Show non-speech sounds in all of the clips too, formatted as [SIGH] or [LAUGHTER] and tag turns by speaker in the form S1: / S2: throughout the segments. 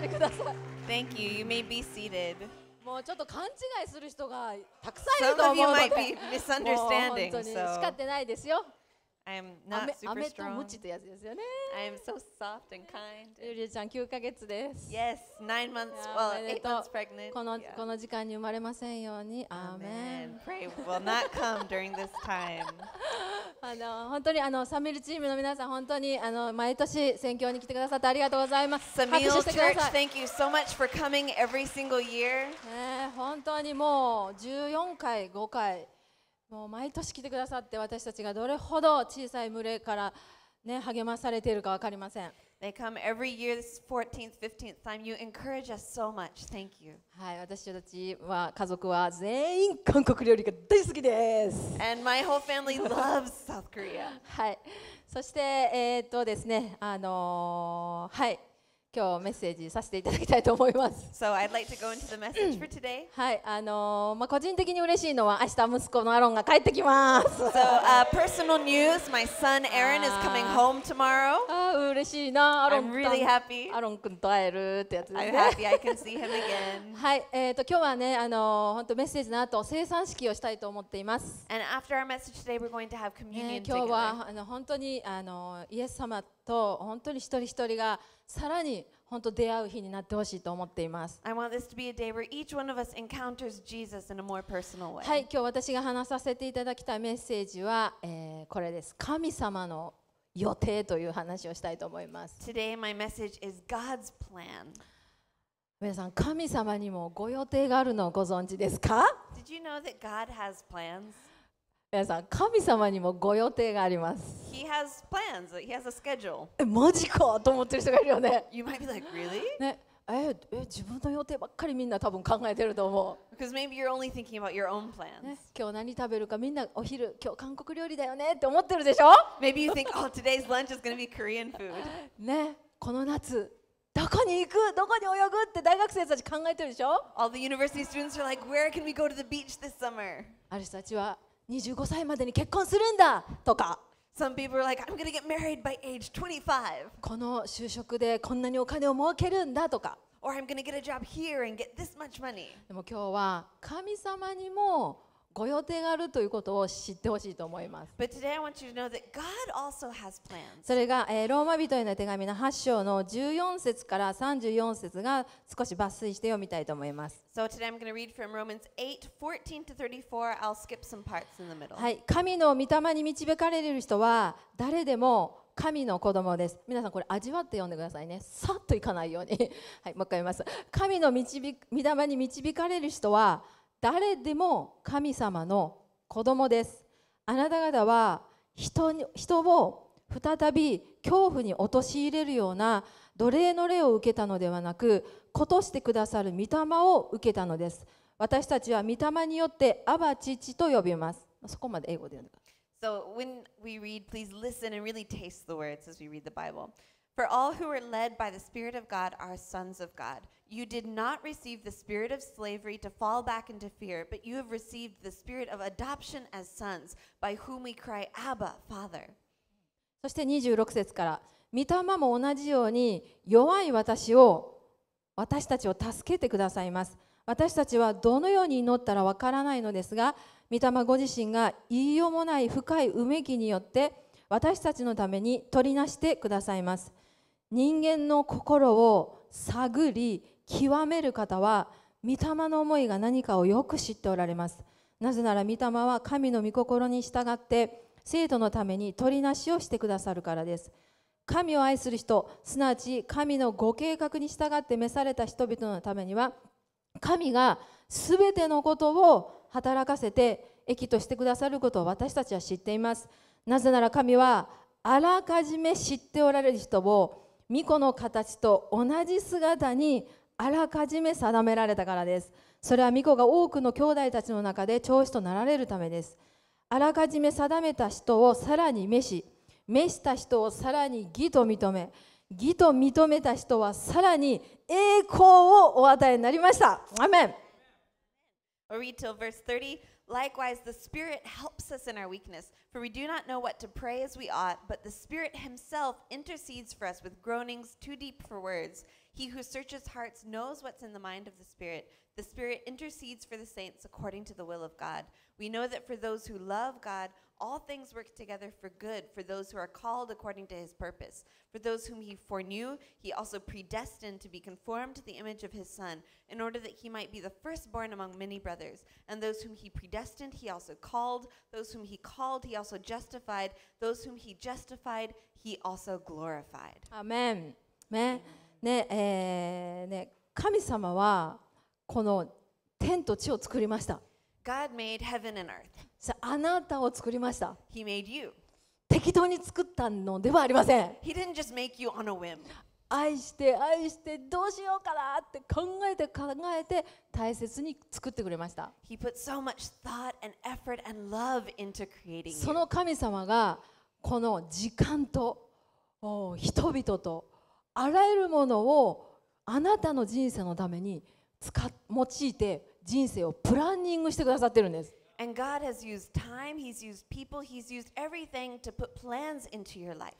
S1: ないでください Thank you. You may be seated. もうちょっと勘違いする人がたくさんいると思うので Some of you might be misunderstanding. もう本当に so. 仕方ないですよ。I'm not super 飴と strong. 餅ってやつですよね。I am so soft and kind. ゆりえちゃん9ヶ月です。Yes, nine months, いやー well, おめで eight とう months pregnant. こ
S2: の Yeah. この時間に生まれませんように。アーメ
S1: Amen. ン。Pray will not come during this time.
S2: あの本当にあのサミルチームの皆さん本当にあの毎年宣教に来てくださってありがとうございます。拍手 Samil してくだ Church, さい。
S1: ね thank you so much for coming every single year.
S2: え本当にもう14回5回もう毎年来てくださって私たちがどれほど小さい群れから、ね、励まされているか分かりません。
S1: They come every year, this 14th, 15th time. You encourage us so much. Thank you.
S2: はい、私たちは家族は全員韓国料理が大好きです。And my whole family loves
S1: South Korea.
S2: はい。そして、えー、っとですね、あのー、はい。今日メッセージさせていただきたいと思いま
S1: す。So I'd like to go into the message for today.
S2: はい、あのー、まあ個人的に嬉しいのは明日息子のアロンが帰ってきます。So、
S1: uh, personal news, my son Aaron is coming home tomorrow. ああ嬉しいな、アロン。I'm really happy. アロン君と会えるってやつですね。I'm happy I can see him again. はい、え
S2: っ、ー、と今日はね、あのー、本当メッセージの後生産式をしたいと思っています。And after
S1: our message today, we're going to have communion together. 今日は
S2: あの本当にあのイエス様とと本当に一人一人がさらに本当出会う日になってほしいと思っています。はい、今日私が話させていただきたいメッセージは、えー、これです。神様の予定という話をしたいと思います。
S1: Today my message is God's plan.
S2: 皆さん、神様にもご予定があるのをご存知ですか
S1: Did you know that God has plans?
S2: 皆さん、神様にもご予定がありま
S1: す。He has plans, he has a schedule.
S2: え、マジかと
S1: 思ってる人がいるよね。You might be like, really?
S2: ねええ自分の予定ばっかりみんな多分考えてると思
S1: う。Because maybe you're only thinking about your own plans.、ね、
S2: 今日何食べるかみんなお昼今日韓国料理だよねって思ってるでしょ Maybe you think, oh, today's
S1: lunch is going to be Korean food.
S2: ねこの夏どこに行くどこに泳ぐって大学生たち考えてるでしょ All the
S1: university students are like, where can we go to the beach this summer?
S2: ある人たちは25歳までに結婚するんだとか
S1: Some people are like, I'm gonna get married by age 25.
S2: この就職でこんなにお金を儲けるんだとか
S1: Or I'm gonna get a job here and get this much money.
S2: でも今日は
S1: 神様に
S2: もご予定があるということを知ってほしいと思います。それが、えー、ローマ人への手紙の8章の14節から34節が少し抜粋して読みたいと思います。
S1: はい、
S2: 神の御霊に導かれる人は誰でも神の子供です。皆さんこれ味わって読んでくださいね。さっといかないように。[LAUGHS] はい、もう一回言います。神の導御霊に導かれる人は誰でも神様の子供ですあなた方は人に人を再び恐怖に陥れるような奴隷の霊を受けたのではなく子としてくださる御霊を受けたのです私たちは御霊によってアバ父と呼びますそこまで英語で読んでください
S1: So when we read, please listen and really taste the words as we read the Bible. For all who are led by the Spirit of God are sons of God. You did not receive the spirit of slavery to fall back into fear, but you have received the spirit of adoption as sons, by whom we cry, Abba, Father.
S2: そして26節から、御霊も同じように弱い私を、私たちを助けてくださいます。私たちはどのように祈ったらわからないのですが、御霊ご自身が言いようもない深いうめきによって、私たちのために取りなしてくださいます。人間の心を探り極める方は御霊の思いが何かをよく知っておられますなぜなら御霊は神の御心に従って生徒のために取りなしをしてくださるからです神を愛する人すなわち神のご計画に従って召された人々のためには神が全てのことを働かせて益としてくださることを私たちは知っていますなぜなら神はあらかじめ知っておられる人を巫女の形と同じ姿にあらかじめ定められたからですそれは巫女が多くの兄弟たちの中で長子となられるためですあらかじめ定めた人をさらに召し召した人をさらに義と認め義と認めた人はさらに栄光をお与えになりました。アメン
S1: read till verse 30. Likewise, the Spirit helps us in our weakness, For we do not know what to pray as we ought, but the Spirit Himself intercedes for us with groanings too deep for words. He who searches hearts knows what's in the mind of the Spirit. The Spirit intercedes for the saints according to the will of God. We know that for those who love God, all things work together for good for those who are called according to his purpose. For those whom he foreknew, he also predestined to be conformed to the image of his son, in order that he might be the firstborn among many brothers. And those whom he predestined, he also called. Those whom he called, he also justified. Those whom he justified, he also glorified. Amen. アメン。
S2: ね、ね、えー、ね、神様はこの天と地を作りました。
S1: God made heaven and earth.
S2: さあなたを作りました。
S1: He made you. 適当に作ったのではありません。He didn't just make you on a whim.
S2: 愛して愛してどうしようかなって考えて考えて大切
S1: に作ってくれました。He put so much thought and effort and love into creating you. その
S2: 神様がこの時間と人々とあらゆるものをあなたの人生のために使用いて人生をプランニングしてくださってるんです。
S1: And God has used time, He's used people, He's used everything to put plans into your life.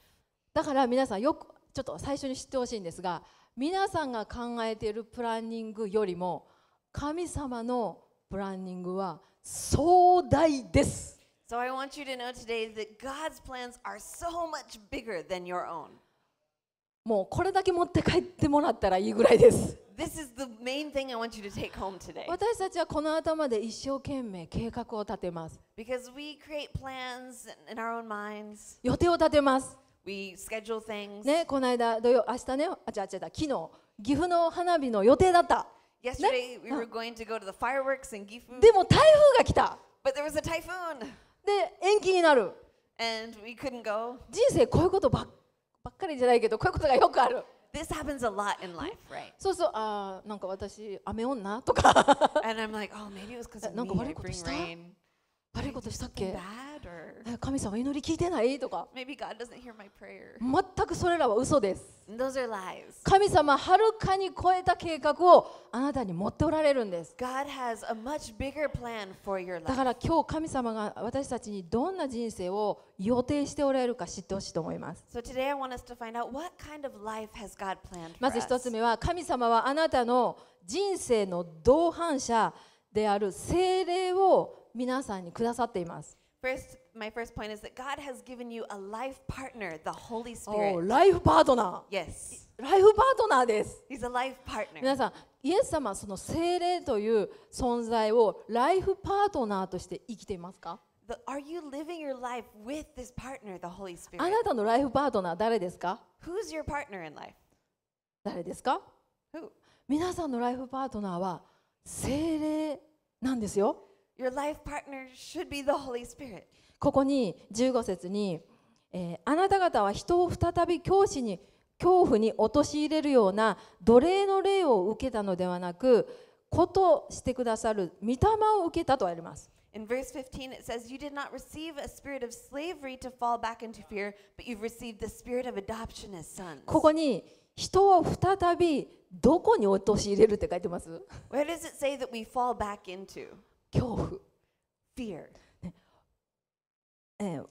S2: だから皆さんよくちょっと最初に知ってほしいんですが皆さんが考えているプランニングよりも神様のプランニングは壮大です。
S1: So I want you to know today that God's plans are so much bigger than your own.
S2: もうこれだけ持って帰ってもらったらいいぐらいです。
S1: This is the main thing I want you to take home today.
S2: 私たちはこの頭で一生懸命計画を立てます。
S1: Because we create plans in our own minds. 予定を立てます。We schedule things. ね、
S2: この間土曜明日ね、あちゃあちゃだ、昨日岐阜の花火の予定だった。
S1: Yesterday、ね、we were going to go to the fireworks in Gifu. で
S2: も台風が来た。But there was a
S1: typhoon.
S2: で延期になる。
S1: And we couldn't go. 人生
S2: こういうことばっばっかりじゃないけど、こういうことがよくある。
S1: This happens a lot in life, right?
S2: そうそう、あなんか私、雨女とか。
S1: And I'm like, oh, maybe it was because of なんか悪いことした悪いことしたっけ
S2: 神様祈り聞いてないとか。
S1: Maybe God doesn't hear my prayer.
S2: 全くそれらは嘘です。神様はるかに超えた計画をあなたに持っておられるんです。だから今日神様が私たちにどんな人生を予定しておられるか知ってほしいと思います。
S1: まず1つ
S2: 目は神様はあなたの人生の同伴者である精霊を皆さんにくださっています。
S1: my first point is that God has given you a life partner, the Holy Spirit. おラ
S2: イフパートナー。Yes. ライフパートナーです。
S1: He's a life partner. 皆さん、
S2: イエス様その聖霊という存在をライフパートナーとして生きていますか
S1: the, Are you living your life with this partner, the Holy Spirit? あなたの
S2: ライフパートナー誰ですか
S1: Who's your partner in life? 誰ですか Who?
S2: 皆さんのライフパートナーは聖霊なんですよ。Your life partner should be the Holy Spirit. ここに15節に、えー、あなた方は人を再び教師に恐怖に陥れるような奴隷の霊を受けたのではなくことしてくださる御霊を受けたとあります。
S1: In verse 15, it says, You did not receive a spirit of slavery to fall back into fear, but you've received the spirit of adoption as sons.
S2: ここに人を再びどこに陥れるって書いてます
S1: Where does it say that we fall back into? 恐怖。Fear.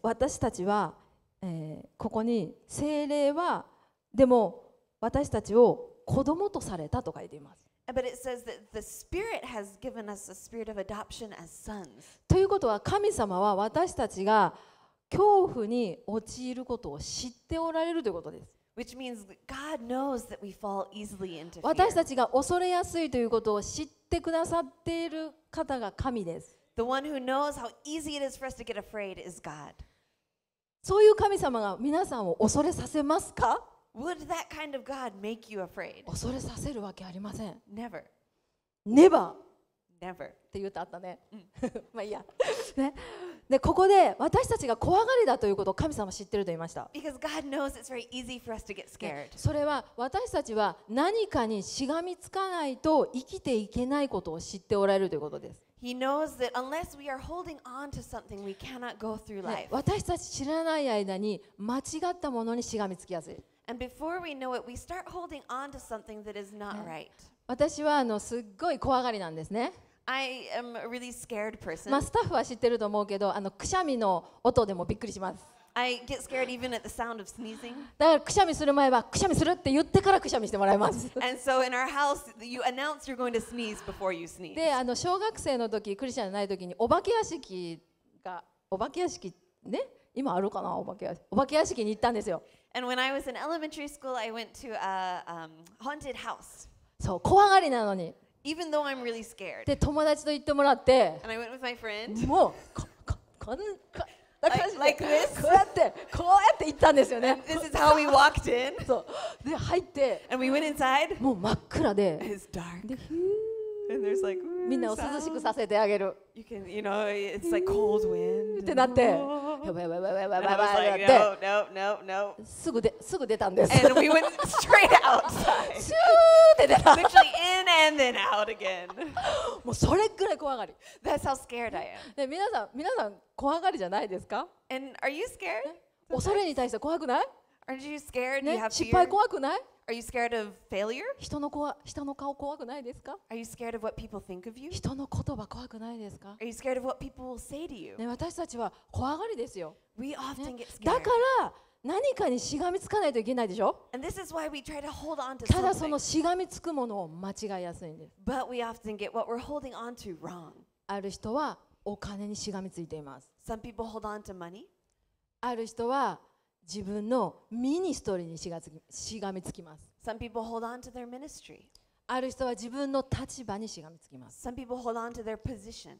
S2: 私たちは、えここに聖霊はでも私たちを子供とされたと書いています。ということは神様は私たちが恐怖に陥ることを知っておられるということです。私たちが恐れやすいということを知ってくださっている方が神です。
S1: The one who knows how easy it is for to get afraid is God.
S2: そういう神様が皆さんを恐れさせますか恐れさせるわけありません。Never. Never.
S1: Never. って言うとあったね。[LAUGHS] まあいいや、
S2: ね。で、ここで私たちが怖がりだということを神様知ってると言いました。それは私たちは何かにしがみつかないと生きていけないことを知っておられるということです。
S1: He knows that unless we are holding on to something, we cannot go through life.
S2: 私たち知らない間に間違ったものにしがみつきやすい。
S1: And before we know it, we start holding on to something that is not right.
S2: 私はあのすっごい怖がりなんですね。
S1: I am a really scared person. まあスタッ
S2: フは知ってると思うけど、あのくしゃみの音でもびっくりします。
S1: I get scared even at the sound of sneezing.
S2: だからくしゃみする前はくしゃみするって言ってからくしゃみしてもらいます。
S1: And so in our house, you announce you're going to sneeze before you sneeze. で、あ
S2: の小学生の時、クリスチャンじゃない時にお化け屋敷がお化け屋敷ね、今あるかなお化け屋敷お化け屋敷に行ったんですよ。
S1: And when I was in elementary school, I went to a、um, haunted house.
S2: そう怖がりなのに。
S1: Even though I'm really scared. で
S2: 友達と行ってもらって。And
S1: I went with my friend. もうこここんこな感じ
S2: で、like this?
S1: こうやってこうやって行ったんですよね。This is how we walked in. そうで入って And we went inside. もう真っ暗で It's dark. でヒュー And there's like, みんなを涼しくさ
S2: せてあげる。You
S1: can, you know, it's like cold wind. ってなって、やばいやばいやばいやばいやばいやばいやばいやばいすぐ
S2: で、すぐ出たんです。And we went straight outside. シューって出た。Literally in
S1: and then out again. もう
S2: それぐらい怖がり。That's how scared I am. で、皆さん、皆さん怖がりじゃないですか
S1: And are you scared? 恐れに対して怖くない Aren't you scared? ね、失敗怖くない Are you scared of failure? 人の子人の顔怖くないですか Are you scared of what people think of you?
S2: 人の言葉怖くないですか Are you scared of what people will say to you? ね、私たちは怖がりですよ。
S1: We often get scared. だか
S2: ら何かにしがみつかないといけないでしょ
S1: And this is why we try to hold on to ただその something.
S2: しがみつくものを間違いやすいんです。
S1: But we often get what we're holding on to wrong.
S2: ある人はお金にしがみついています。
S1: Some people hold on to money.
S2: ある人は自分のミニストリーにしがつきしがみつきます。
S1: Some people hold on to their ministry. ある人は自分の立場にしがみつきます。Some people hold on to their position.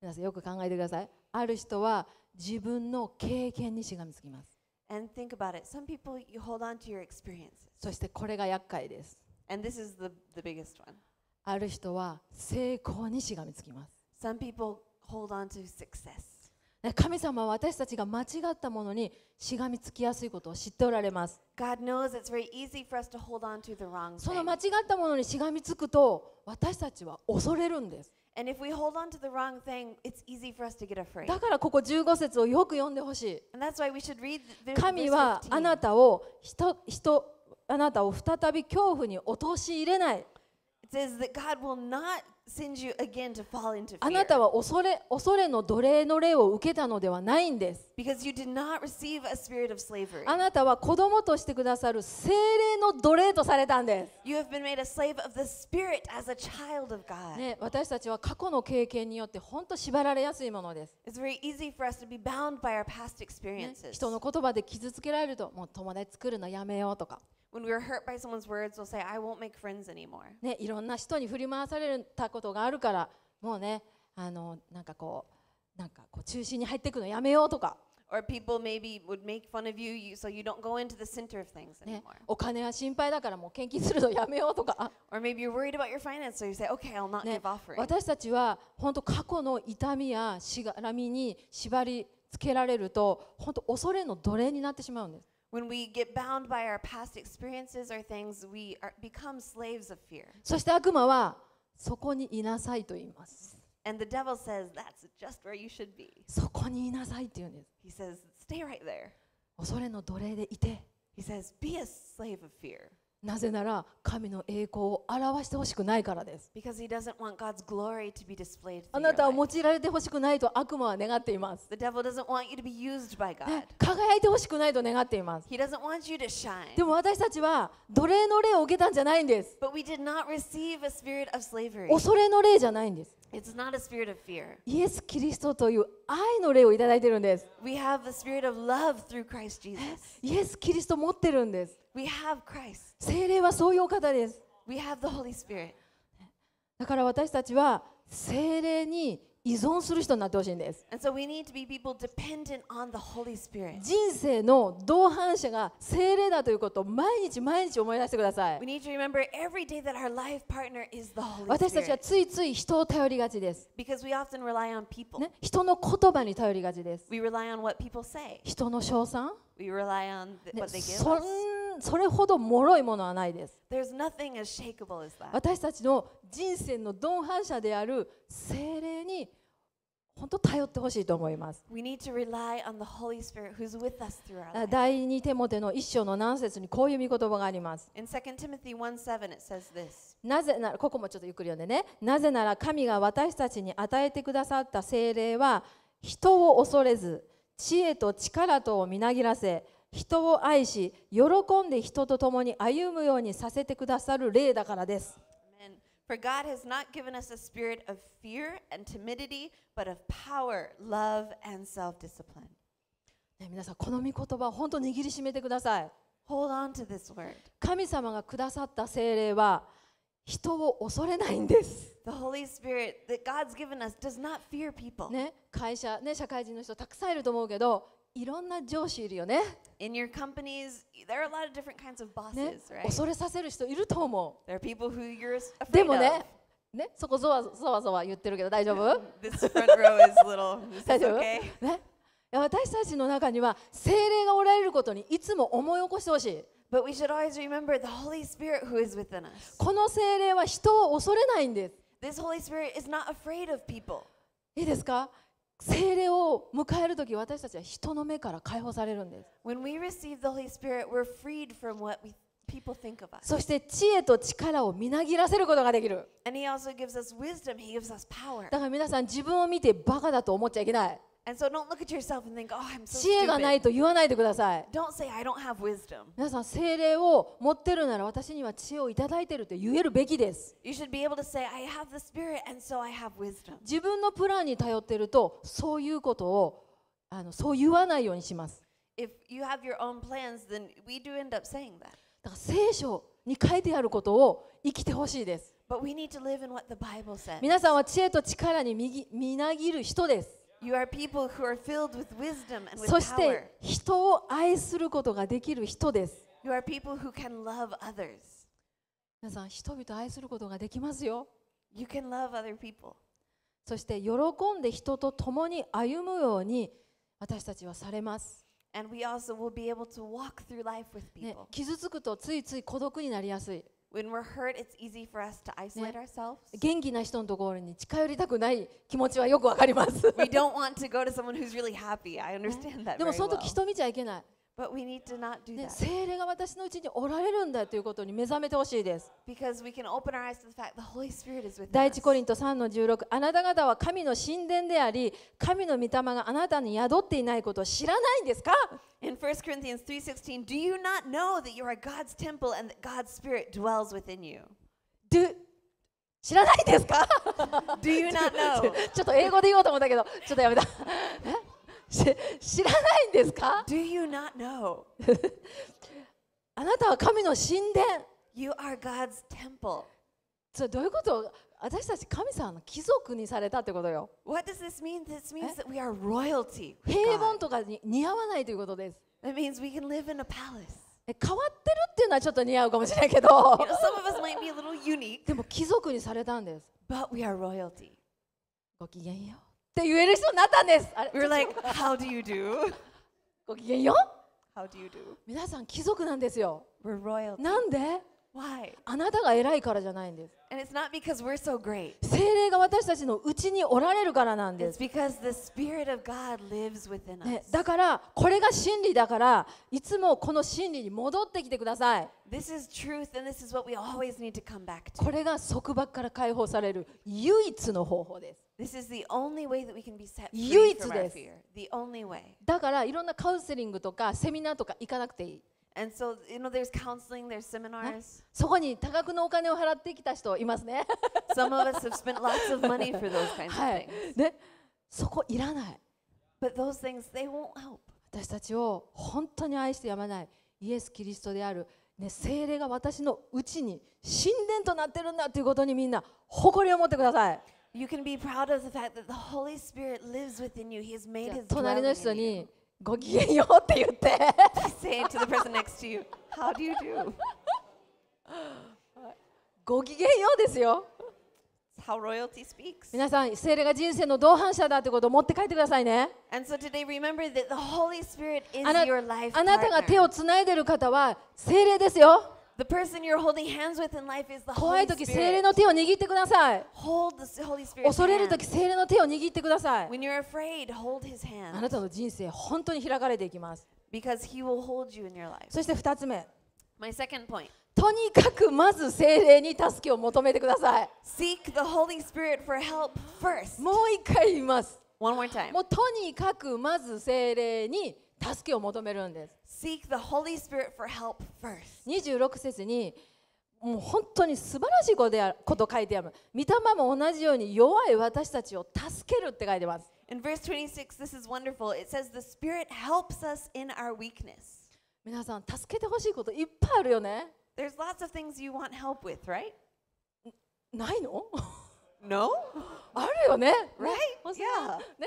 S2: 皆さんよく考えてください。ある人は自分の経験にしがみつきます。
S1: And think about it. Some people you hold on to your experiences. そし
S2: てこれが厄介です。
S1: And this is the, the biggest one.
S2: ある人は成功にしがみつきます。
S1: Some people hold on to success.
S2: 神様は私たちが間違ったものにしがみつきやすいことを知っておられます。その間違ったものにしがみつくと私たちは恐れるんで
S1: す。だか
S2: らここ15節をよく読んで
S1: ほしい。神はあ
S2: なたを人人あなたを再び恐怖に陥れない。あなたは恐れ恐れの奴隷の霊を受けたのではないんです。あなたは子供としてくださる精霊の奴隷とされたんで
S1: す。ね、
S2: 私たちは過去の経験によって本当縛られやすいものです。人の言葉で傷つけられると、もう友達作るのやめようとか。
S1: When we're hurt by someone's words, we'll say, I won't make friends anymore.
S2: ね、いろんな人に振り回されたことがあるから、もうね、あのなんかこう、なんかこう中心に入っていくのやめようとか。
S1: Or people maybe would make fun of you, you so you don't go into the center of things anymore.、ね、
S2: お金は心配だからもう献金するのやめよう
S1: とか。Or maybe you're worried about your finance, so you say, okay, I'll not、ね、give offering. 私
S2: たちは本当過去の痛みやしがらみに縛りつけられると、本当恐れの奴隷になってしまうんです。
S1: When we get bound by our past experiences or things, we are, become slaves of fear. And the devil says that's just where you should be. He says stay right there. He says be a slave of fear.
S2: なぜなら神の栄光を表してほしくないからです。あなたを用いられてほしくないと悪魔は願っています。輝いてほしくないと願っています。でも私たちは奴隷の霊を受けたんじゃないんです。
S1: 恐れの霊じゃないんです。It's not a spirit of fear.
S2: イエス・キリストという愛の霊をいただいているんです。
S1: We have the spirit of love through Christ Jesus.
S2: イエス・キリスト持ってるんです。
S1: We have Christ.
S2: 聖霊はそういうお方です。
S1: We have the Holy Spirit.
S2: だから私たちは聖霊に依存する人になってほしいんです。人生の同伴者が精霊だということを毎日毎日思い出してください。
S1: 私たちはついつ
S2: い人を頼りがちです。人の言葉に頼りがちです。人の称賛、ね、そそれほど脆いものはないです。私たちの人生のン反射である精霊に本当頼ってほしいと思います。第二テモテの一章の何節にこういう見言葉があります。なぜなら、ここもちょっとゆっくり読んでね。なぜなら神が私たちに与えてくださった精霊は、人を恐れず、知恵と力とをみなぎらせ、人を愛し、喜んで人と共に歩むようにさせてくださる霊だからです。
S1: For God has not given us a spirit of fear and timidity, but of power, love, and self discipline.
S2: ね、皆さん、この御言葉を本当に握りしめてください。Hold on to this word. 神様がくださった精霊は人を恐れないんです。
S1: The Holy Spirit
S2: that God's given us does not fear people. ね、会社、ね、社会人の人たくさんいると思うけど、いろんな上司いるよね。In your companies,
S1: there are a lot of different kinds of bosses, ね right? 恐れさせる人い
S2: ると思 There are people who you're う。で afraid も of. ね、ね、そこゾワゾワゾワ言ってるけど大丈夫
S1: This front row is little. Is 大 this 丈夫、okay? ね、
S2: いや私たちの中には精霊がおられることにいつも思い起こしてほしい。But we should always remember the Holy Spirit who is within us. この精霊は人を恐れないんです。This Holy Spirit is not afraid of people. いいですか聖霊を迎える時私たちは人の目から解放されるんです。そして知恵と力をみなぎらせることができる。
S1: だから皆さ
S2: ん自分を見てバカだと思っちゃいけない。
S1: So、think, oh, 知恵がないと言わないでください。皆
S2: さん、精霊を持ってるなら私には知恵をいただいてるって言えるべきです。自分のプランに頼ってると、そういうことをあのそう言わないようにします。だから聖書に書いてあることを生きてほしいです。皆さんは知恵と力にみなぎる人です。
S1: そして
S2: 人を愛することができる人です。
S1: 皆さん、人々を愛することができますよ。
S2: そして喜んで人と共に歩むように私たちはされます。傷つくとついつい孤独になりやすい。
S1: When we're hurt, it's easy for us to isolate ourselves.
S2: 元気な人のところに近寄りたくない気持ちはよくわかります。We don't want
S1: to go to someone who's really happy. I understand that. でもその時人見ちゃいけない。But we need to not do ね、that.
S2: 聖霊が私のうちにおられるんだということに目覚めてほしいです。
S1: Because we can open our eyes to the fact the Holy Spirit is within 第
S2: 一 us. コリント3の16、あなた方は神の神殿であり、神の御霊があなたに宿っていないことを知らな
S1: いんですか In 1 Corinthians 3:16, do you not know that you are God's temple and that God's Spirit dwells within you? Do 知らないんですか Do you not know? ちょっと英
S2: 語で言おうと思ったけど、ちょっとやめた。
S1: え知らないんですか Do you not know?
S2: あなたは神の神殿。You are God's temple. どういうこと私たち神様の貴族にされたってことよ。
S1: What does this mean? This means that we are royalty.
S2: 平凡とかに似合わないということです。i t means we can live in a palace. 変わってるっていうのはちょっと似合うかもしれないけど you know, some of us
S1: might be a little unique.
S2: でも貴族にされたんです。But we are royalty. ごきげんよう。
S1: って言える人になっ
S2: たんです。あれ We're [LAUGHS] [LAUGHS] ごきげんよ。h 皆さん、貴族なんですよ。なんで Why? あなたが偉いからじゃないんです。精霊が私たちのうちにおられるからなんです。だから、これが真理だから、いつもこの真理に戻ってきてください。これが束縛から解放される唯一の方
S1: 法です。唯一です。
S2: だからいろんなカウンセリングとかセミナーとか行かなくていい。そこに多額のお金を払ってきた人いますね。s o そこいらない。私たちを本当に愛してやまないイエス・キリストである、ね、精霊が私のうちに神殿となってるんだということにみんな誇りを持ってください。You can
S1: be proud of the fact that the Holy Spirit lives within you. He has made his 隣の人 dwelling in
S2: you. にごきげんようっ
S1: て言って Say t o the person next to you. How do you do?
S2: ごきげんようですよ皆さん聖霊が人生の同伴者だということを持って帰ってくださいね
S1: so today, あなあなたが手
S2: をつないでいる方は聖霊ですよ
S1: 怖い時精霊の手を握ってください。恐れる時精
S2: 霊の手を握ってください。
S1: あ
S2: なたの人生、本当に開かれていきます。そして2つ目。とにかくまず精霊に助けを求めてください。もう一回言います。もうとにかくまず精霊に助けを求めるんです。Seek the Holy Spirit for help first. 26節にもう本当に素晴らしいことであること書いてある。御霊も同じように弱い私たちを助けるって書いてます。
S1: In verse 26, this is wonderful. It says, The Spirit helps us in our weakness. 皆さん、助けてほしいこといっぱいあるよね。There's lots of things you want help with, right? ないの No? あるよね。Right? ね、yeah. ね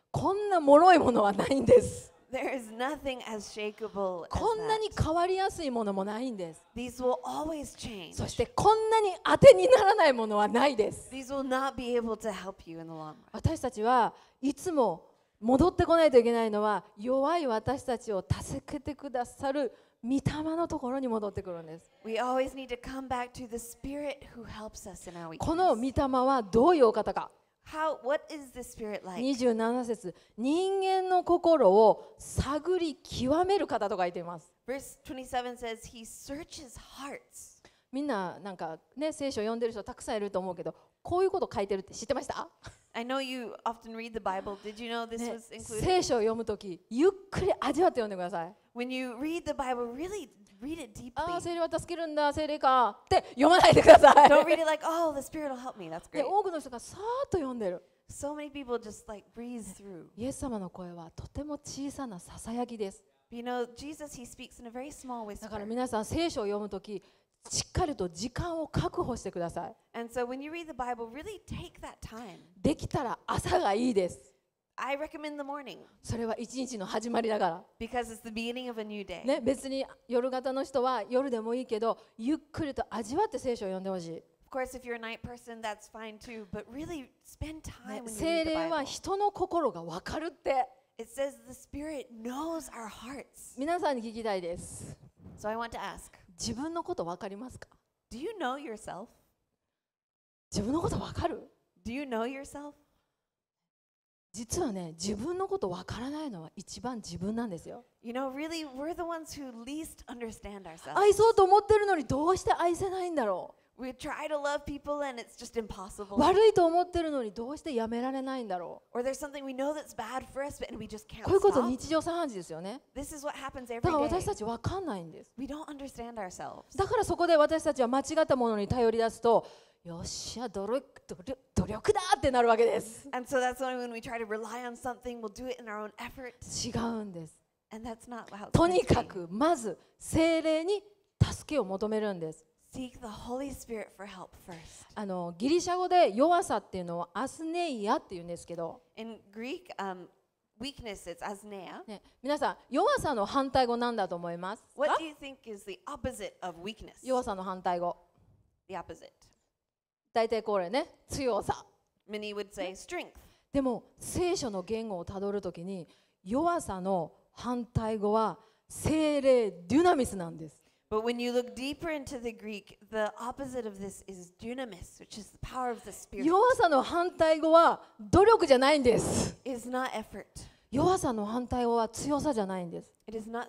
S1: こんな脆いものは
S2: ないんです。
S1: こんなに変わりやすいものもないんです。そしてこん
S2: なに当てにならないものはないです。私たちはいつも戻ってこないといけないのは弱い私たちを助けてくださる御霊のところに戻ってくるんです。この御霊はどういうお方か。
S1: How, what is the spirit like?
S2: 27節人間の心を探り極める方と書いています。
S1: Verse 27 says, He searches hearts.
S2: みんななんかね聖書を読んでる人たくさんいると思うけどこういうこと書いてるって知ってました
S1: I know you often read the Bible. Did you know this was included? 聖書
S2: を読むときゆっくり味わって読んでください。When you read the Bible, really read it deeply. ああ、聖霊は助けるんだ、聖霊か。って読まないでください。Don't read it like, oh, the
S1: Spirit will help me. That's great. 多
S2: くの人がさーっと読んでる。So many people just like breeze through. イエス様の声はとても小さなささやきです。You know,
S1: Jesus, he speaks in a very small whisper. だから皆さん、聖
S2: 書を読むとき、しっかりと時間を確保してください。
S1: And so when you read the Bible, really take that time.
S2: できたら朝がいい
S1: です。I recommend the morning. それは一日の始まりだから。Because it's the beginning of a new day. ね、別
S2: に夜型の人は夜でもいいけど、ゆっくりと味わって聖書を読んでほしい。
S1: Of course, if you're a night person, that's fine too. But really, spend time when you read the Bible. 精霊は人の心がわかるって。It says the Spirit knows our hearts. 皆さんに聞きたいです。So I want to ask. 自分のことわかりますか Do you know yourself? 自分のことわかる Do you know yourself?
S2: 実はね、自分のことわからないのは一番自分なんですよ。
S1: You know, really, we're the ones who least understand ourselves. 愛そうと
S2: 思ってるのにどうして愛せないんだろ
S1: う We try to love people and it's just impossible. 悪い
S2: と思ってるのにどうしてやめられないんだろ
S1: Or there う there's something we know that's bad for us and we just can't こういうこと stop. 日
S2: 常茶飯事ですよね。
S1: This is what happens だ every から私 day. たちわかんないんです。We don't understand ourselves. だか
S2: らそこで私たちは間違ったものに頼り出すとよっしゃ努力努力だってなるわけです。
S1: And so that's only when we try to rely on something, we'll do it in our own effort. 違うんです。And that's not how it's とに
S2: かくまず精霊に助けを求めるんです。
S1: Seek the Holy Spirit for help first.
S2: あのギリシャ語で弱さっていうのはアスネイアっていうんですけど。
S1: In Greek, um, weakness is asnea. ね、
S2: 皆さん弱さの反対語なん
S1: だと思います。What do you think is the opposite of weakness? 弱さ
S2: の反対語。
S1: The opposite. 大体これね強さ Many would say strength.
S2: でも聖書の言語をたどるときに弱さの反対語は精霊デュナミスなんで
S1: す。But when you look deeper into the Greek, the opposite of this is dunamis, which is the power of the Spirit. 弱さの
S2: 反対語は努力じゃないんで
S1: す。Is not effort.
S2: 弱さの反対語は強さじゃないんです。
S1: It is not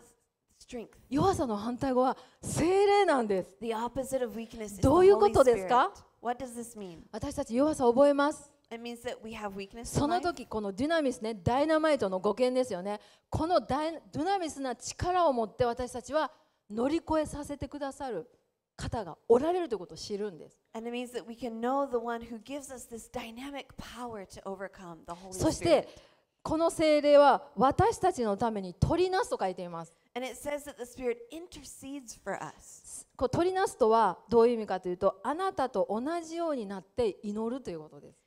S1: strength.
S2: 弱さの反対語は精霊なんです。
S1: The opposite of weakness is the Holy Spirit. どういうことですか What does this mean?
S2: 私たち弱さを覚えます。
S1: It means that we have weakness その時
S2: このデュナミスねダイナマイトの語源ですよねこのダイデュナミスな力を持って私たちは乗り越えさせてくださる方がおられるということを知るんで
S1: す。そして
S2: この精霊は私たちのために取りなすと書いています。取りなすとはどういう意味かというと、あなたと同じようになって祈るということです。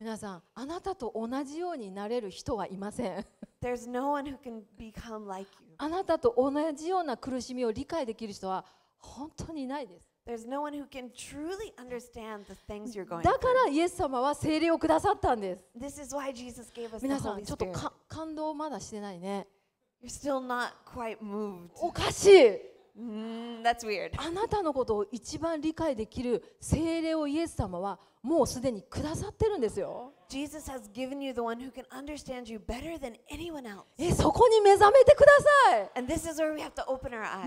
S2: みなさん、あなたと同じようになれる人はいません。あなたと同じような苦しみを理解できる人は
S1: 本当にいないです。だか
S2: らイエス様は聖霊をくださったんで
S1: す。皆さん、ちょっ
S2: と感動をまだしてないね。おかしいあなたのことを一番理解できる聖霊をイエス様は
S1: もうすでにくださってるんですよ。え、そこ
S2: に目覚めてください。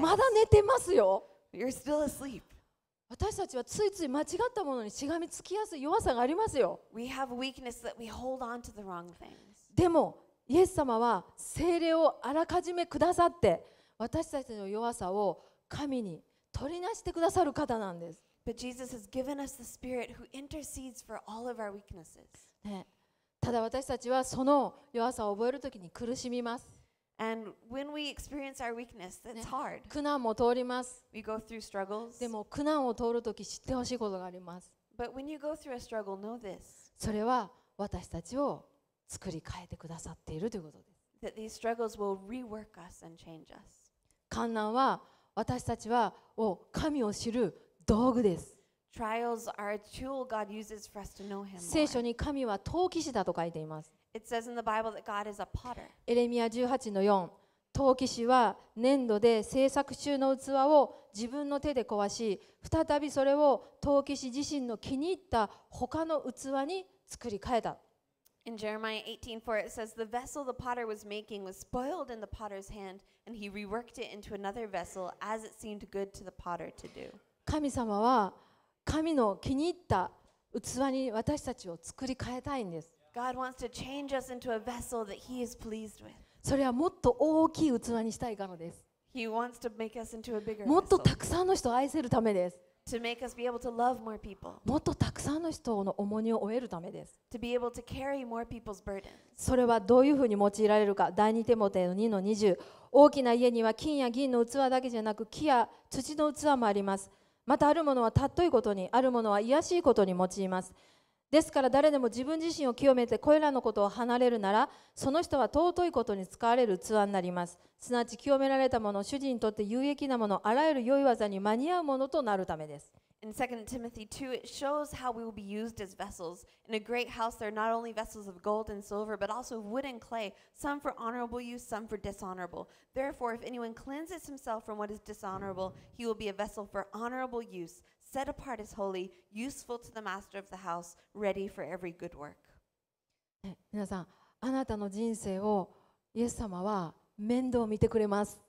S1: まだ寝てますよ。
S2: 私たちはついつい間違ったものにしがみつき
S1: やすい弱さがありますよ。
S2: でも、イエス様は精霊をあらかじめくださって、私たちの弱さを神に取りなしてくださる方なんです。ただ私たちはその弱さを覚えるときに苦しみます。And when we
S1: experience our weakness, that's
S2: hard. 苦難も通ります。We go through struggles. でも苦難を通るとき知ってほしいことがあります。
S1: But when you go through a struggle, know this.
S2: それは私たちを作り変えてくださっていると
S1: いうことです。That these struggles will rework us and change us.
S2: 観難は私たちはを神を知る道具です。
S1: Trials are a tool God uses for us to know Him. 聖
S2: 書に神は陶器師だと書いています。
S1: It says in the Bible that God is a potter.
S2: エレミア18の4陶器師は粘土で制作中の器を自分の手で壊し再びそれを陶器師自身の気に入った他の器に作り変えた。
S1: In Jeremiah 18:4 it says the vessel the potter was making was spoiled in the potter's hand and he reworked it into another vessel as it seemed good to the potter to do.
S2: 神様は神の気に入った器に私たちを作り変えたいんです。それはもっと大きい器にしたいからです。
S1: もっとたくさ
S2: んの人を愛せるためです。
S1: To make us be able to love more p e o p l もっ
S2: とたくさんの人の重荷を負えるためです。
S1: To be able to carry more p
S2: それはどういうふうに用いられるか。第二手モての2の20。大きな家には金や銀の器だけじゃなく木や土の器もあります。またあるものはたっといことに、あるものは癒やしいことに用います。ですから誰でも自分自身を清めてこれらのことを離れるならその人は尊いことに使われる器になりますすなわち清められたもの主人にとって有益なものあらゆる良い技に間に合うものとなるためです
S1: In 2 Timothy 2, it shows how we will be used as vessels. In a great house, there are not only vessels of gold and silver, but also wood and clay, some for honorable use, some for dishonorable. Therefore, if anyone cleanses himself from what is dishonorable, he will be a vessel for honorable use, set apart as holy, useful to the master of the house, ready for every good work.
S2: 皆さん、あなたの人生をイエス様は面倒を見てくれます。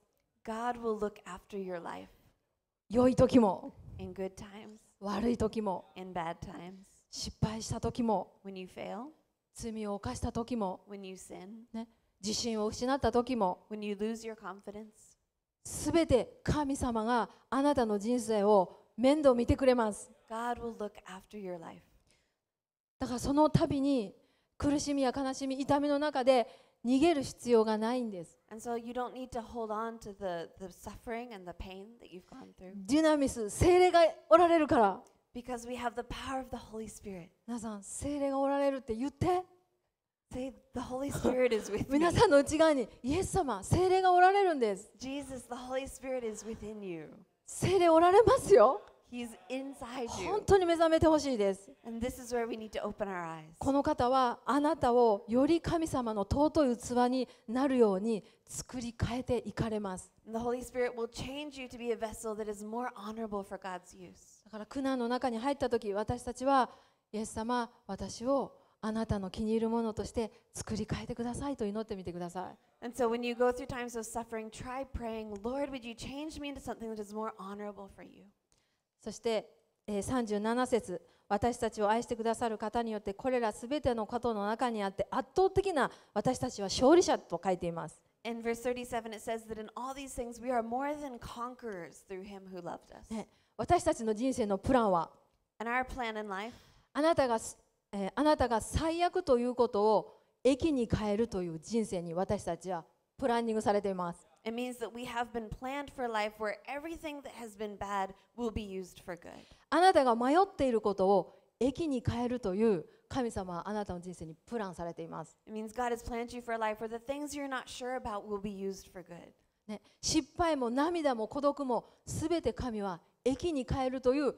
S1: God will look after your life. 良い時も、in good times, 悪い時も、in bad times,
S2: 失敗した時も、when you fail, 罪を犯した時も、when you sin, ね、自信を失った時も、
S1: when you lose your confidence,
S2: すべて神様があなたの人生を面倒見てくれます。
S1: God will look after your life.
S2: だからその度に苦しみや悲しみ、痛みの中で逃げる必要がないんです。
S1: And so you don't need to hold on to the, the suffering and the pain that you've gone through.
S2: デュナミス、精霊がおられるから。
S1: Because we have the power of the Holy Spirit.
S2: 皆さん、精霊がおられるって言って。Say, the
S1: Holy Spirit is with 皆
S2: さんの内側に、イエス様、精霊がおられるんです。
S1: Jesus, the Holy Spirit is within you. 聖霊おられますよ。本当に目覚めてほしいです。こ
S2: の方はあなたをより神様の尊い器になるように作り変えていかれます。だから苦難の中に入った時私たちはイエス様私をあなたの気に入るものとして作り変えてくださいと祈ってみてくださ
S1: い。And so when you go through times of suffering, try praying, Lord, would you change me into something that is more honorable for you?
S2: そして、えー、37節私たちを愛してくださる方によってこれらすべてのことの中にあって圧倒的な私たちは勝利者と書いています。
S1: In verse 37 it says that in all these things we are more than conquerors through him who loved us.
S2: ね、私たちの人生のプランは
S1: And our plan in life あ
S2: なたがえー、あなたが最悪ということを駅に変えるという人生に私たちはプランニングされています。
S1: It means that we have been planned for life where everything that has been bad will be used for good.
S2: あなたが迷っていることを駅に変えるという神様はあなたの人生にプ
S1: ランされています。It means God has planned you for life where the things you're not sure about will be used for good.
S2: ね、失敗も涙も孤独も
S1: すべて神は駅に変えるという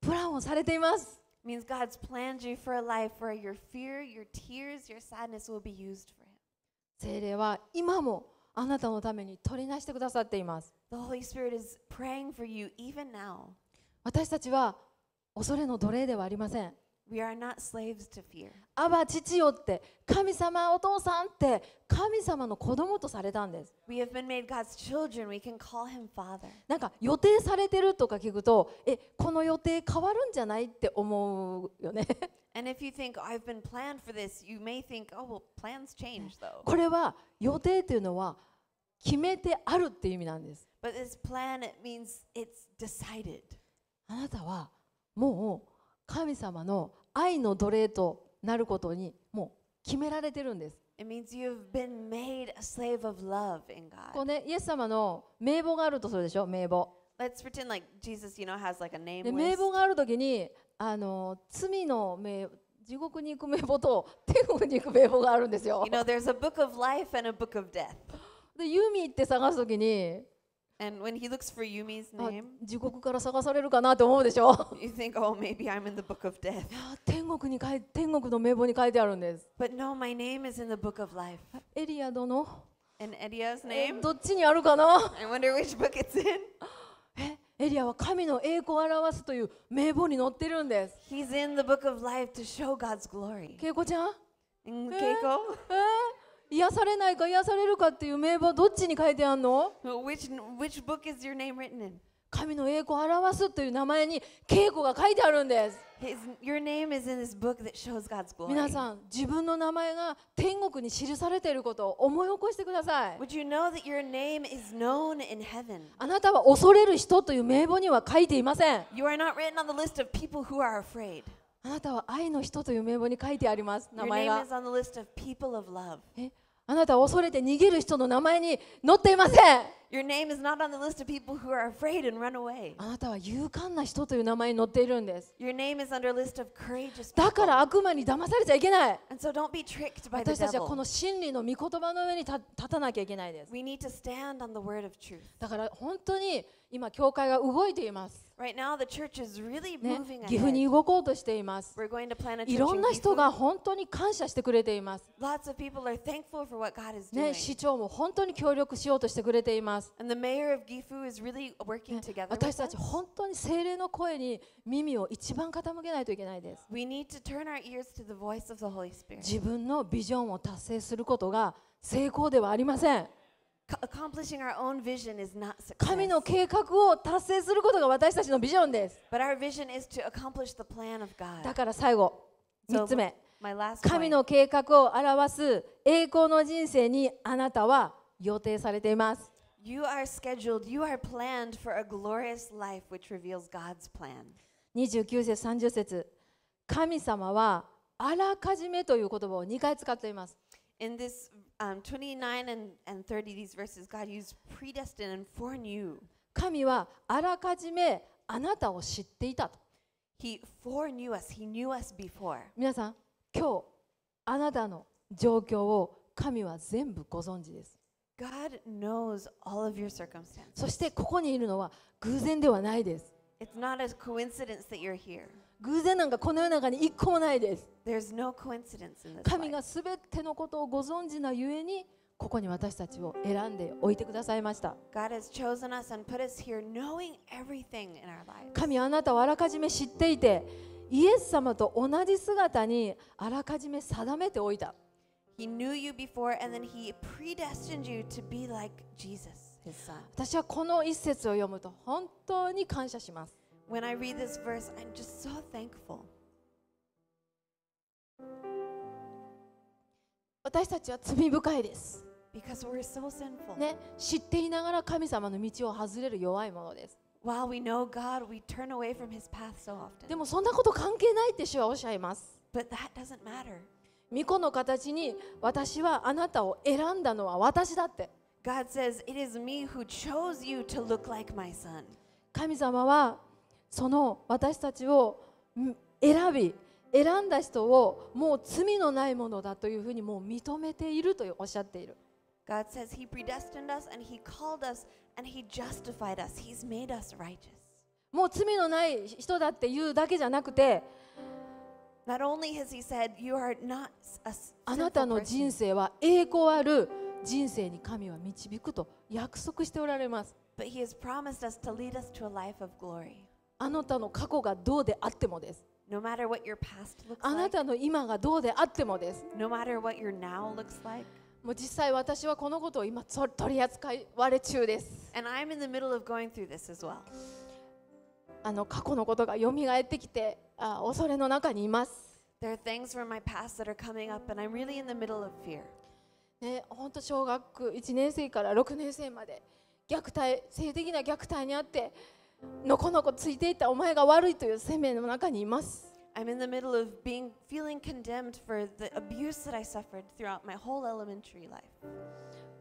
S1: プランをされています。means God's planned you for a life where your fear, your tears, your sadness will be used for Him.
S2: 精霊は今もあなたのために取りなしてくださっています。
S1: The Holy Spirit is praying for you even now.
S2: 私たちは恐れの奴隷ではありません。
S1: We are not slaves to fear.
S2: アバ父よって神様お父さんって神様の子供とされたんです。
S1: We have been made God's children. We can call him father.
S2: なんか予定されてるとか聞くと、え、この予定変わるんじゃないって思うよね。
S1: And if you think I've been planned for this, you may think, oh well, plans change though. こ
S2: れは予定というのは決めてあるっていう意味なんです。
S1: But this plan it means it's decided.
S2: あなたはもう神様の愛の奴隷となることにもう決められてるんです。こね、イエス様の名簿があ
S1: るとするでしょ、名簿。名簿
S2: があるときにあの罪の名地獄に行く名簿と天国に行く名簿があるんですよ。で、ユーミーって探すときに。
S1: And when he looks for Yumi's あ name, 地獄から探されるかなって思うでしょ you think, oh, maybe I'm in the book of death. いや
S2: 天国に書い天国の名簿に書いてあるんです
S1: But no, my name is in the book of life. エリア殿 And Edia's え name? どっちにあるかな I wonder which book it's in.
S2: エリアは神の栄光を表すという名簿に載ってるんです He's in the book of life to show God's glory. 恵子ちゃん、えー And Keiko? え癒されないか癒されるかっていう名簿どっちに書いてあるの神の栄光を表すという名前に稽古が書いてあるんです。皆さん、自分の名前が天国に記されていることを思
S1: い起こしてください。あ
S2: なたは恐れる人という名簿には書いていません。あなたは愛の人という名簿に書いてあります、名前 name が is。
S1: on the list of of love. えあなたは恐れて逃げ
S2: る人の名前に載っていません
S1: Your name is not on the list of people who are afraid and run away. あ
S2: なたは勇敢な人という名前に載っているんです。
S1: Your name is under a list of courageous people. だ
S2: から悪魔に騙されちゃいけない。
S1: And so don't be tricked by the devil. 私たちはこの真理の御言葉の上
S2: に立たなきゃいけないです。We need to stand on the word of truth. だから本当に今、教会が動いています。
S1: Right now, the church is really moving ね、岐阜に
S2: 動こうとしています。We're going to
S1: plan a church いろんな
S2: 人が本当に感謝してくれています。
S1: Lots of people are thankful for what God is doing. ね、市
S2: 長も本当に協力しようとしてくれています。私たち本当に精霊の声に耳を一番傾けないといけないです。自分のビジョンを達成することが成功ではありません。神の計画を達成することが私たちのビジョンです。
S1: だか
S2: ら最後、三つ目。神の計画を表す栄光の人生にあなたは予定されています。
S1: You are scheduled, you are planned for a glorious life which reveals God's plan.
S2: 29節30節神様はあらかじめという言葉を2回使っています。
S1: In this、um, 29 and, and 30 these verses, God used predestined and foreknew.
S2: 神はあらかじめあなたを知っていたと。He foreknew us, He knew us before. 皆さん、今日あなたの状況を神は全部ご存知です。
S1: God knows all of your c i r c u m s t a n c e
S2: そしてここにいるのは偶然ではないです。偶然なんかこの世の中に一個もないです。神がすべてのことをご存知なゆえに、ここに私たちを選んでおいてくださいました。神あなたはあらかじめ知っていて、イエス様と同じ姿にあらかじめ定めておいた。
S1: He knew you before and then He predestined you to be like Jesus, His Son.
S2: 私はこの一節を読むと本当に感謝します。
S1: When I read this verse, I'm just so thankful.
S2: 私たちは罪深いです。
S1: Because we're so sinful.
S2: ね、知っていながら神様の道を外れる弱いものです。
S1: While we know God, we turn away from His path so often.
S2: でもそんなこと関係ないって主はおっしゃいます。But that doesn't matter. 巫女の形に私はあなたを選んだのは私だって。
S1: God says, It is me who chose you to look like my son.
S2: 神様はその私たちを選び、選んだ人をもう罪のないものだというふうにもう認めているとおっしゃっている。
S1: God says He predestined us and He called us and He justified us. He's made us righteous.
S2: もう罪のない人だっていうだけじゃなくて、
S1: あなたの人生
S2: は栄光ある人生に神は導くと
S1: 約束しておられます。
S2: あなたの過去がどうであってもです。
S1: No、matter what your past looks あな
S2: たの今がどうであってもです。No、
S1: matter what your now looks like.
S2: もう実際私はこのことを今取り扱われ中です。
S1: And I'm in the middle of going through this as well.
S2: あの過去のことが蘇ってきてあ恐れの中にいます。
S1: There are things from my past that are coming up, and I'm really in the middle of fear.
S2: ね、本当小学1年生から6年生まで虐待性的な虐待にあってのこのこついていたお前が悪いという生命の中にいます。
S1: I'm in the middle of being feeling condemned for the abuse that I suffered throughout my whole elementary life.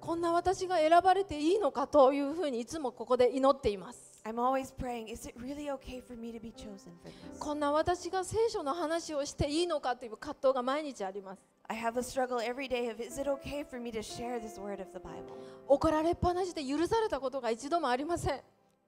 S2: こんな私が選ばれていいのかというふうにいつもここで祈っています。
S1: I'm always praying, is it really okay for me to be chosen for this?
S2: こんな私が聖書の話をしていいのかという葛藤が毎日あります。I have a struggle every day of is it okay for me to share this word of the Bible? 怒られっぱなしで許されたことが一度もありません。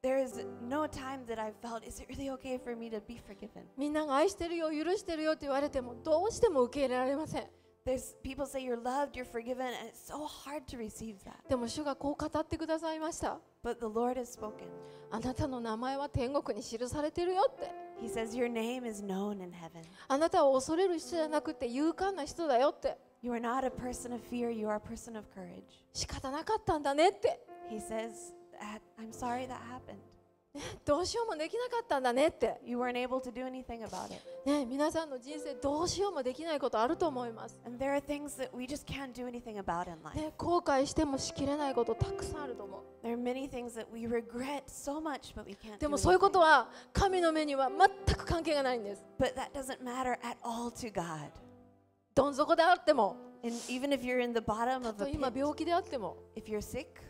S2: There is
S1: no time that I felt, is it really okay for me to be forgiven?
S2: みんなが愛してるよ、許してるよって言われて
S1: もどうしても受け入れられません。There's people say you're loved, you're forgiven, and it's so hard to receive that. でも主がこう語ってくださいました。But the Lord has spoken. あなたの
S2: 名前は天国に記されてるよって。He says, Your name
S1: is known in heaven.
S2: あなたは恐
S1: れる人じゃなくて勇敢な人だよって。You are not a person of fear, you are a person of courage. 仕方なかったんだねって。He says, I'm sorry that happened.
S2: [LAUGHS] どうしようもできなかったんだねって。y o ね皆さんの人生ど
S1: うしようもできないことあると思います。ね後
S2: 悔してもしきれないことたくさん
S1: あると思う。でもそういうことは神の目には全く関係がないんです。どん底であっても。今病気
S2: であっても、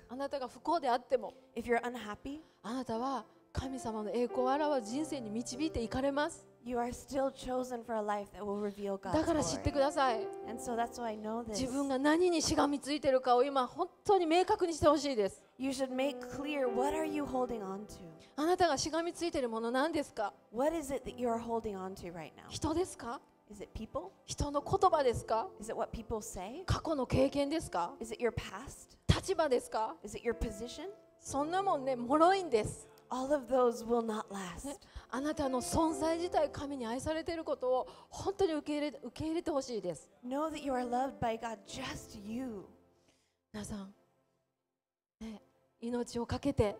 S2: あなたが不幸であっても、あなたは神様の栄光を表す人生に導いていかれます。だから知ってください。自分が何にしがみついてるかを今本当に明確にしてほしいです。あなた
S1: がしがみついてるもの何ですか人ですか Is it people? 人の言葉ですか Is it what people say? 過去の経験ですか Is it your
S2: past? 立場ですか Is it your position? そんなもんね、脆いんです。All of those will not last. あなたの存在自体神に愛されていることを本当に受け入れ受け入れてほしいです。Know that you are loved by God just you. 皆さん、ね、命を懸けて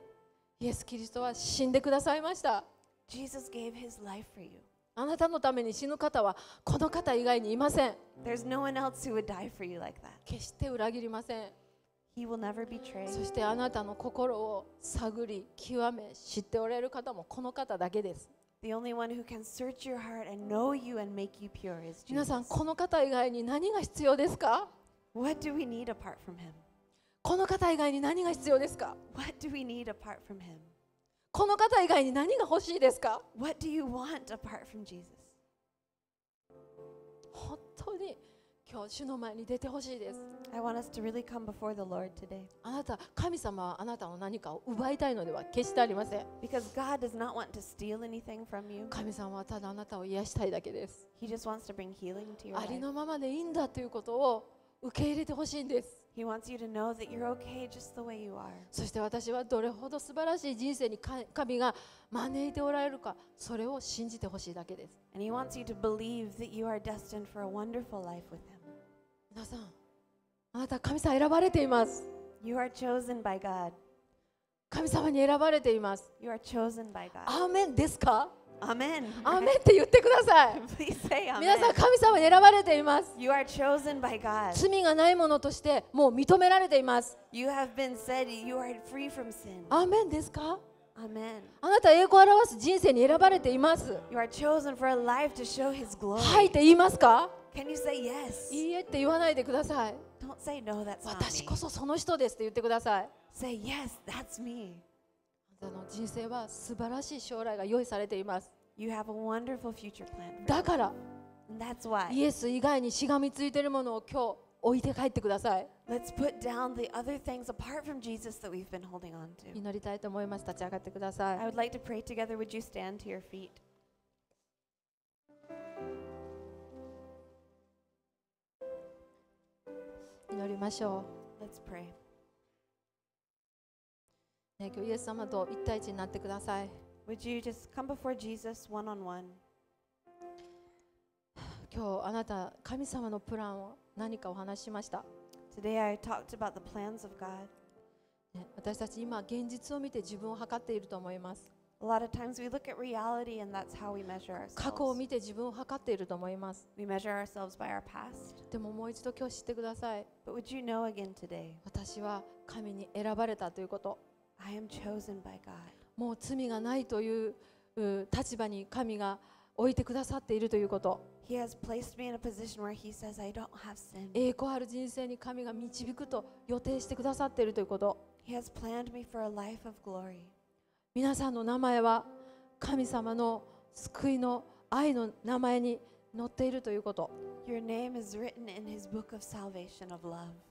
S2: イエス・キリストは死んでくださいました。
S1: Jesus gave his life for you.
S2: あなたのために死ぬ方はこの方以外にいません。決して裏切りません。そしてあなたの心を探り、極め、知っておられ
S1: る方もこの方だけです。
S2: 皆さん、この方以外に何が必要ですかこ
S1: の方以外に何が必要ですかこの方以外に何が欲しいですか What do you want apart from Jesus?
S2: 本当に今日主の前に出てほしいです。
S1: I want us to really come before
S2: the Lord today. あなた、神様はあなたの何かを奪いたいのでは決してありません。Because
S1: God does not want to steal anything from you. 神様はただあなたを癒したいだけです。He just wants to bring healing to your life. ありの
S2: ままでいいんだということを受け入れてほしいんです。そして私はどれほど素晴らしい人生に神が
S1: 招いておられるかそれを信じてほしいだけです。皆さん、あなた神様選ばれています。神様に選ばれています。You chosen by God. アーメンですかアメン。アメンって言ってください。[LAUGHS] 皆さん、神様に選ばれています。罪がないものとしてもう認められています。アメンですかあな
S2: た、英語を表す人生に選ばれています。はいって言いますか Can you say yes? いいえって言わないでください。Don't say no, that's 私こそその人ですって言ってください。Say yes, that's me. たの人生は素晴らしい将来が用意されています。You have a wonderful future plan. だから、That's why. イエス以外にしがみついてるものを今日置いて帰ってください。Let's put down the
S1: other things apart from Jesus that we've been holding on to. 祈りたいと思います。立ち上がってください。I would like to pray together. Would you stand to your feet? 祈りましょう。Let's pray. 今日イエス様と一対一になってください。Would you just come before Jesus one on one?
S2: 今日あなた神様のプランを何かお話ししました。Today I talked about the plans of God. 私たち今現実を見て自分を測っていると思います。
S1: A lot of times we look at reality and that's how we measure ourselves. 過去を見て自分を測っていると思います。We measure ourselves by our past. でももう一度今日知ってください。But would you know again today?
S2: 私は神に選ばれたということ。I am chosen by God.
S1: もう罪がな
S2: いという立場に神が置いてくださっているということ。栄光ある人生に神が導くと予定してくださっているということ。e has a n n e d me f o a l e of glory. 皆さんの名前は神様の救いの愛の名前に載っているという
S1: こと。Your name is written in his book of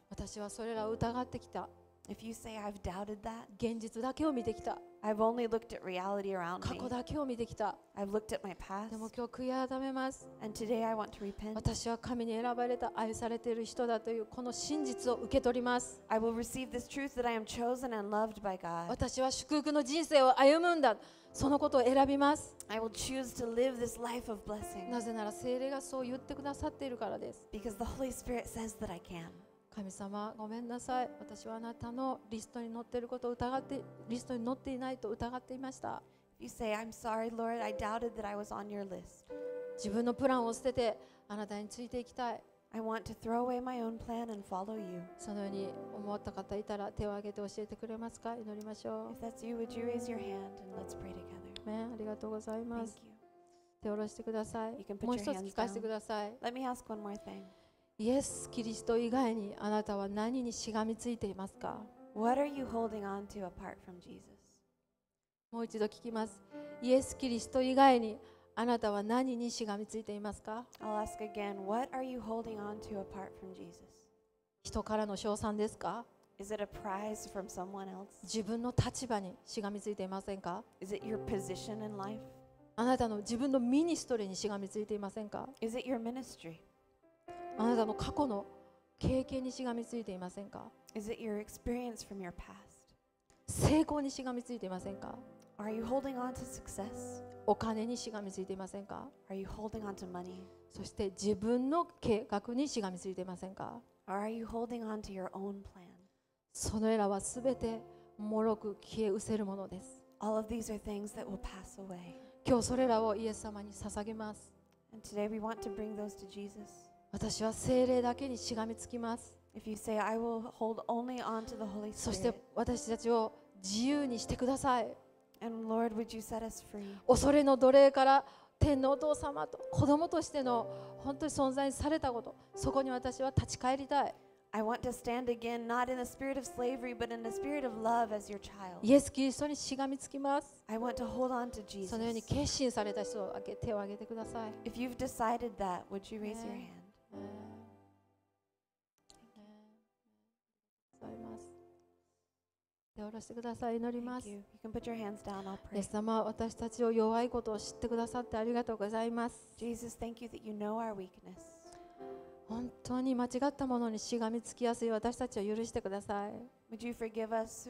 S1: 私はそれらを疑ってきた。If you say I've doubted that, 現実だけを見てきた。I've only looked at reality around 過 me. 去だけを見てきた。I've looked at my past, も今日悔い改めます。and today I want to
S2: repent. 私は神に選ばれた愛されている人だというこの真実を受け取ります。I will receive this truth that I am chosen and loved by God. 私は祝福の人生を歩むんだ。そのことを選びます。I will choose to live this life of blessing なぜなら聖霊がそう言ってくださっているからです。because the Holy Spirit says that I can. 神様ごめんなさい私はあなたのリストに載っていることを疑ってリストに載っていないと疑っていました
S1: 自分のプランを捨ててあなたについていきたいそのように思った
S2: 方いたら手を挙げて教えてくれますか祈りましょう you, you ありがとうございます手を下ろしてください you can put もう一つ聞かせてくだ
S1: さい Let me ask one more thing.
S2: イエス・キリスト以外にあなたは何にしがみついていますか
S1: What are you holding on to apart from Jesus? もう一度聞きま
S2: す。イエス・キリスト以外にあなたは何にしがみついていますか I'll ask again, what are you holding on to apart from Jesus? 人からの称賛ですか Is it a prize from someone else? 自分の立場にしがみついていませんか Is it your position in life? あなたの自分のミニストリーにしがみついていませんか Is it your ministry? あなたの過去の経験にしがみついていませんか Is it your experience from your past? 成功にしがみついていませんか Are you holding on to
S1: success? お金にしがみついていませんか Are you holding on to money?
S2: そして自分の計画にしがみついていませんか
S1: Are you holding on to your own plan?
S2: そのらはすべて脆く消え失せるものです。All of these are things that will pass away. 今日それらをイエス様に捧げます。And today we want to bring those to Jesus. 私は精霊だけにしがみつきます。If you say, I will hold only on to the Holy Spirit, そして私たちを自由にしてください。And Lord, would you set us free? 恐れの奴隷から天皇お父様と子供としての本当に
S1: 存在にされたこと、そこに私は立ち返りたい。I want to stand again, not in the spirit of slavery, but in the spirit of love as your child. イエス・キリストにしがみつきます。I want to hold
S2: on to Jesus. そのように決心された人を手を挙げてください。If you've decided that, would you raise your hand? 下ろしてください祈ります。You. You d o ます。イエス様、私たちを弱いことを知ってくださってありがとうございます。Jesus, you you know 本当に間違ったものにしがみつきやすい私たちを許してください。
S1: s o for us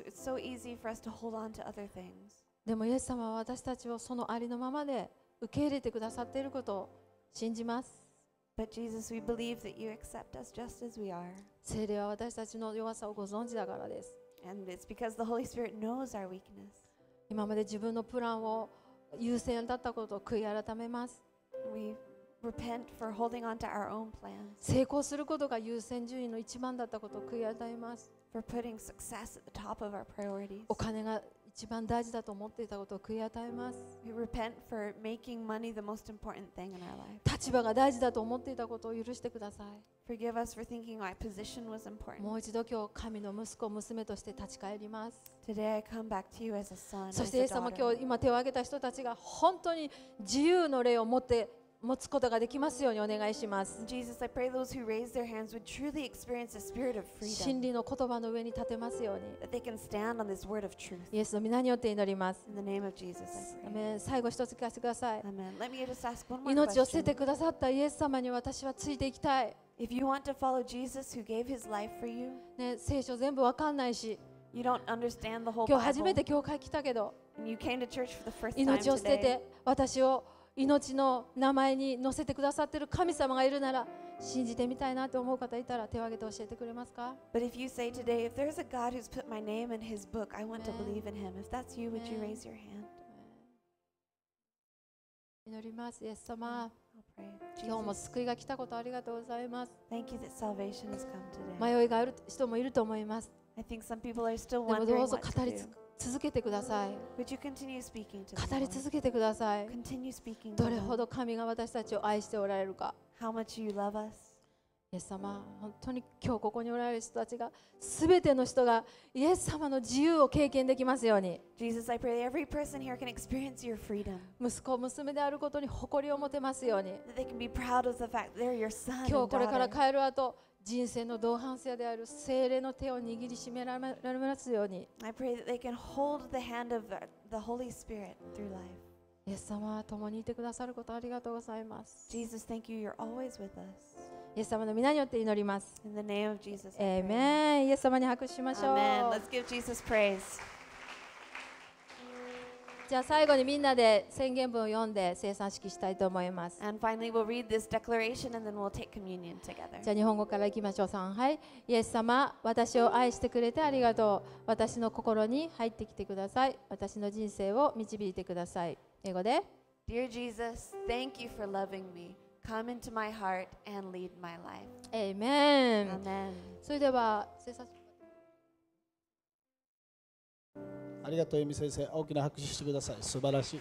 S1: to hold on to other things.
S2: でも、イエス様は私たちをそのありのままで受け入れてくださっていることを信じます。
S1: But Jesus, we believe that you accept us just as we are. 聖霊は私たちの弱さをご存知だからです。And it's because the Holy Spirit knows our weakness.
S2: 今まで自分のプランを優先だったことを悔い改めます。We repent for holding on to our own plans, 成功することが優先順位の一番だったことを悔い改めます。for putting
S1: success at the top of our priorities, お金が番大事だと思っていたことを悔い与えます。立場が大事だと思っていたことを許してください。もう一度今日、神の息
S2: 子、娘として立ち返ります。
S1: Son, そして、イエス様今日、今手を挙げ
S2: た人たちが本当に自由の霊を持って、持つことができますようにお願いしま
S1: す。Jesus, I pray those who raise their hands would truly experience the spirit of freedom. 真理の言葉の上に立てますように。That they can stand on this word of truth.
S2: イエスの皆によって祈ります。In the name of Jesus, I pray. 最後一つ聞かせてください。Amen.
S1: Let me just ask one more question. 命を捨ててく
S2: ださったイエス様に私
S1: はついていきたい。If you want to follow Jesus who gave his life for you, ね、聖書全部わかんないし。You don't understand the whole Bible. 今日初めて教会来たけど。And you came to church for the first time today. 命を捨てて
S2: 私を。命の名前に載せてくださってる神様がいるなら信じてみたいなと思う方いたら手を挙げて教えてくれますか
S1: 祈りますイエス様今日も救いが来たことありがとうございます迷
S2: いがある人もいると思います
S1: でもど続けてください語り続けてくだ
S2: さいどれほど神が私たちを愛しておられるかイエス様、本当に今日ここにおられる人たちが、すべての人がイエス様の自由を経験できますように。Jesus, I pray every person here can experience your freedom. 息子、娘であることに誇りを持てますように。They can be proud of the fact they're your son. 今日これから帰る後、人生の同伴者である聖霊の手を握りしめ
S1: られますように。I pray that they can hold the hand of the Holy Spirit through life. イエ
S2: ス様は共にいてく
S1: ださることありがとうございます。Jesus, thank you. You're always with
S2: us. イエス様の皆によって祈ります。In the name of Jesus. エイメン。イエス様に拍手しましょう。Amen. Let's give Jesus praise. じゃあ最後にみんなで宣言文を読んで生産式したいと思います。じゃあ日本語からいきましょう。さんはい。イエス様、私を愛してくれてありがとう。私の心に入ってきてください。私の人生を導いてください。英語で。りがとう、由美先生、大きな拍手してください、素晴らしい。